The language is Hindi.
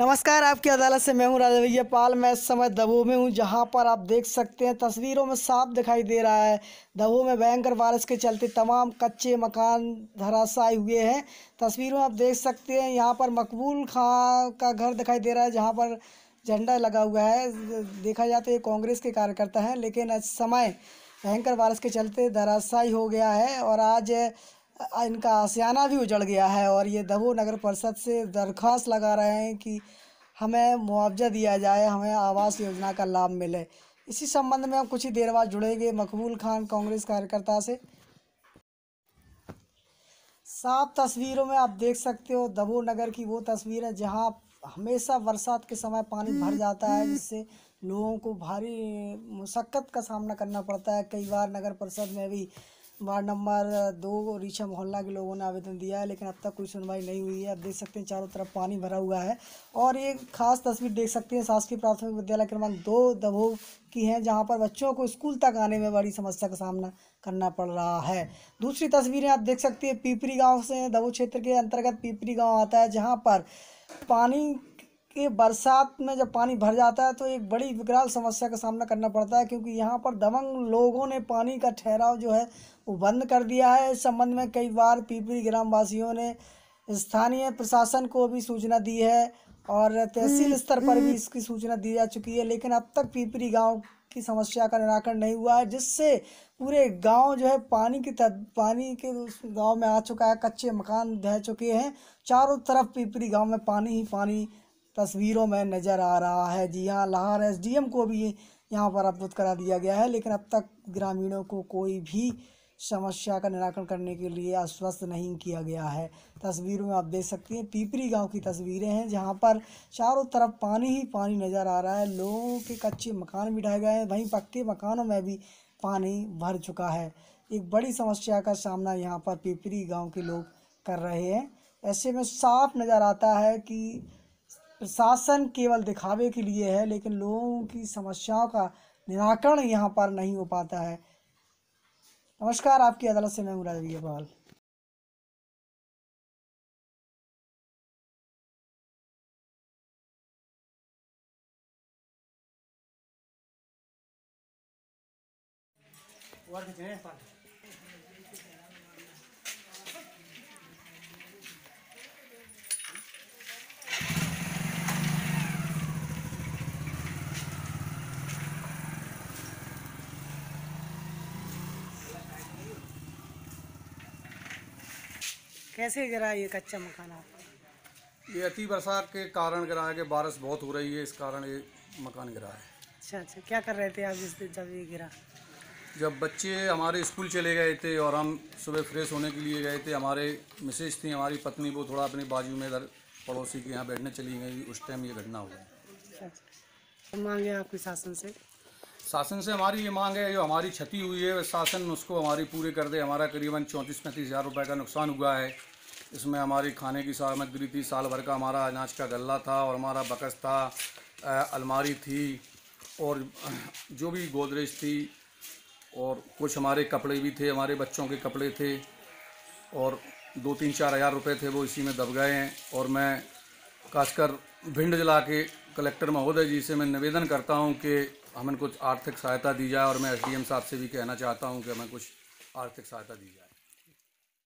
नमस्कार आपकी अदालत से मैं हूं राजा भैया पाल मैं इस समय दबो में हूं जहां पर आप देख सकते हैं तस्वीरों में साफ दिखाई दे रहा है दबो में भयंकर बारिश के चलते तमाम कच्चे मकान धराशाई हुए हैं तस्वीरों में आप देख सकते हैं यहां पर मकबूल खां का घर दिखाई दे रहा है जहाँ पर झंडा लगा हुआ है देखा जाता है कांग्रेस के कार्यकर्ता हैं लेकिन इस समय भयंकर बारिश के चलते धराशाई हो गया है और आज इनका आसियाना भी उजड़ गया है और ये दबो नगर परिषद से दरख्वास्त लगा रहे हैं कि हमें मुआवजा दिया जाए हमें आवास योजना का लाभ मिले इसी संबंध में हम कुछ ही देर बाद जुड़ेंगे मकबूल खान कांग्रेस कार्यकर्ता से साफ तस्वीरों में आप देख सकते हो दबो नगर की वो तस्वीर है जहाँ हमेशा बरसात के समय पानी भर हम्म, जाता है हम्म। जिससे लोगों को भारी मुशक्क़त का सामना करना पड़ता है कई बार नगर परिषद में भी वार्ड नंबर दो रीछा मोहल्ला के लोगों ने आवेदन दिया है लेकिन अब तक कोई सुनवाई नहीं हुई है आप देख सकते हैं चारों तरफ पानी भरा हुआ है और एक खास तस्वीर देख सकते हैं शासकीय प्राथमिक विद्यालय क्रमांक दो दबोह की है जहां पर बच्चों को स्कूल तक आने में बड़ी समस्या का सामना करना पड़ रहा है दूसरी तस्वीरें आप देख सकते हैं पीपरी गाँव से दबो क्षेत्र के अंतर्गत पीपरी गाँव आता है जहाँ पर पानी कि बरसात में जब पानी भर जाता है तो एक बड़ी विकराल समस्या का सामना करना पड़ता है क्योंकि यहाँ पर दबंग लोगों ने पानी का ठहराव जो है वो बंद कर दिया है इस संबंध में कई बार पीपरी ग्रामवासियों ने स्थानीय प्रशासन को भी सूचना दी है और तहसील हम्म, स्तर पर भी हम्म। इसकी सूचना दी जा चुकी है लेकिन अब तक पीपरी गाँव की समस्या का निराकरण नहीं हुआ है जिससे पूरे गांव जो है पानी की तर, पानी के गांव में आ चुका है कच्चे मकान ढह चुके हैं चारों तरफ पीपरी गांव में पानी ही पानी तस्वीरों में नज़र आ रहा है जी हाँ लाहौर एस को भी यहाँ पर अवगत करा दिया गया है लेकिन अब तक ग्रामीणों को कोई भी समस्या का निराकरण करने के लिए आश्वस्त नहीं किया गया है तस्वीरों में आप देख सकते हैं पीपरी गांव की तस्वीरें हैं जहां पर चारों तरफ पानी ही पानी नज़र आ रहा है लोगों के कच्चे मकान भी ढह गए हैं वहीं पक्के मकानों में भी पानी भर चुका है एक बड़ी समस्या का सामना यहाँ पर पीपरी गाँव के लोग कर रहे हैं ऐसे में साफ नज़र आता है कि प्रशासन केवल दिखावे के लिए है लेकिन लोगों की समस्याओं का निराकरण यहाँ पर नहीं हो पाता है नमस्कार आपकी अदालत से मैं मुराद अग्रवाल वर्ग कैसे गिरा ये कच्चा मकान आपका ये अति बरसात के कारण गिरा है कि बारिश बहुत हो रही है इस कारण ये मकान गिरा है अच्छा अच्छा क्या कर रहे थे आप जिस दिन जब ये गिरा जब बच्चे हमारे स्कूल चले गए थे और हम सुबह फ्रेश होने के लिए गए थे हमारे मिसेज थी हमारी पत्नी वो थोड़ा अपने बाजू में इधर पड़ोसी के यहाँ बैठने चली गई उस टाइम ये घटना हुआ गई अच्छा, अच्छा। तो मांगे आपके शासन से शासन से हमारी ये मांग है जो हमारी क्षति हुई है शासन उसको हमारी पूरी कर दे हमारा करीबन चौंतीस पैंतीस हज़ार रुपये का नुकसान हुआ है इसमें हमारी खाने की सामग्री थी साल भर का हमारा अनाज का गला था और हमारा बकस था अलमारी थी और जो भी गोदरेज थी और कुछ हमारे कपड़े भी थे हमारे बच्चों के कपड़े थे और दो तीन चार हज़ार रुपये थे वो इसी में दब गए हैं और मैं खासकर भिंड जिला के कलेक्टर महोदय जी से मैं निवेदन करता हूँ कि हमें कुछ आर्थिक सहायता दी जाए और मैं एस साहब से भी कहना चाहता हूँ कि हमें कुछ आर्थिक सहायता दी जाए